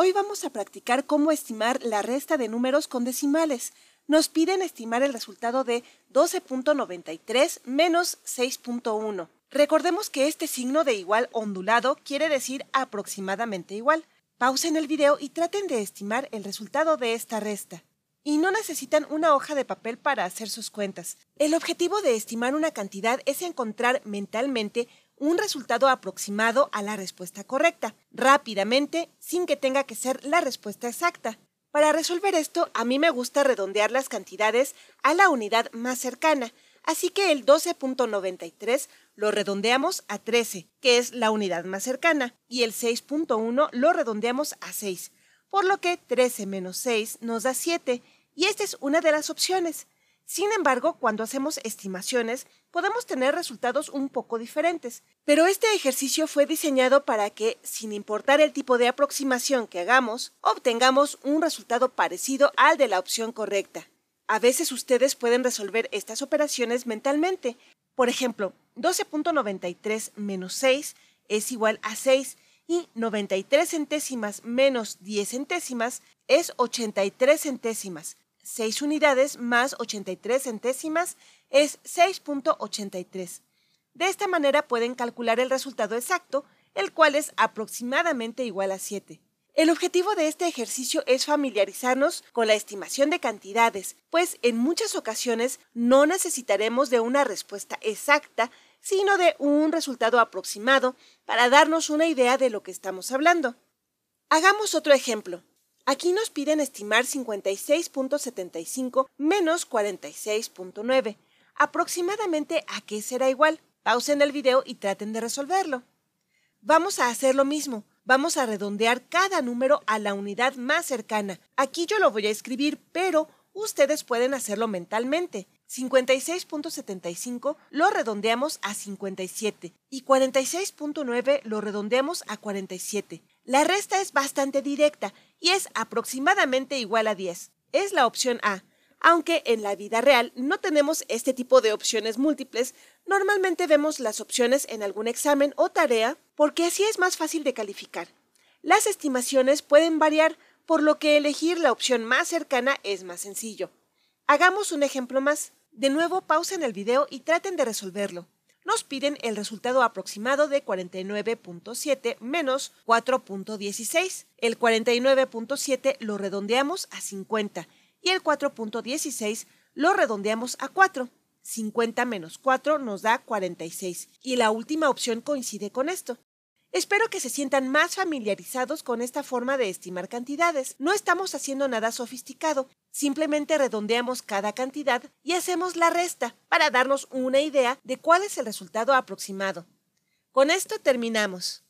Hoy vamos a practicar cómo estimar la resta de números con decimales. Nos piden estimar el resultado de 12.93 menos 6.1. Recordemos que este signo de igual ondulado quiere decir aproximadamente igual. Pausen el video y traten de estimar el resultado de esta resta. Y no necesitan una hoja de papel para hacer sus cuentas. El objetivo de estimar una cantidad es encontrar mentalmente un resultado aproximado a la respuesta correcta, rápidamente, sin que tenga que ser la respuesta exacta. Para resolver esto, a mí me gusta redondear las cantidades a la unidad más cercana, así que el 12.93 lo redondeamos a 13, que es la unidad más cercana, y el 6.1 lo redondeamos a 6, por lo que 13 menos 6 nos da 7, y esta es una de las opciones. Sin embargo, cuando hacemos estimaciones, podemos tener resultados un poco diferentes, pero este ejercicio fue diseñado para que, sin importar el tipo de aproximación que hagamos, obtengamos un resultado parecido al de la opción correcta. A veces ustedes pueden resolver estas operaciones mentalmente. Por ejemplo, 12.93 menos 6 es igual a 6 y 93 centésimas menos 10 centésimas es 83 centésimas, 6 unidades más 83 centésimas es 6.83. De esta manera pueden calcular el resultado exacto, el cual es aproximadamente igual a 7. El objetivo de este ejercicio es familiarizarnos con la estimación de cantidades, pues en muchas ocasiones no necesitaremos de una respuesta exacta, sino de un resultado aproximado para darnos una idea de lo que estamos hablando. Hagamos otro ejemplo. Aquí nos piden estimar 56.75 menos 46.9. ¿Aproximadamente a qué será igual? Pausen el video y traten de resolverlo. Vamos a hacer lo mismo. Vamos a redondear cada número a la unidad más cercana. Aquí yo lo voy a escribir, pero ustedes pueden hacerlo mentalmente. 56.75 lo redondeamos a 57 y 46.9 lo redondeamos a 47. La resta es bastante directa y es aproximadamente igual a 10. Es la opción A. Aunque en la vida real no tenemos este tipo de opciones múltiples, normalmente vemos las opciones en algún examen o tarea porque así es más fácil de calificar. Las estimaciones pueden variar, por lo que elegir la opción más cercana es más sencillo. Hagamos un ejemplo más. De nuevo, pausen el video y traten de resolverlo. Nos piden el resultado aproximado de 49.7 menos 4.16. El 49.7 lo redondeamos a 50 y el 4.16 lo redondeamos a 4. 50 menos 4 nos da 46 y la última opción coincide con esto. Espero que se sientan más familiarizados con esta forma de estimar cantidades. No estamos haciendo nada sofisticado, simplemente redondeamos cada cantidad y hacemos la resta para darnos una idea de cuál es el resultado aproximado. Con esto terminamos.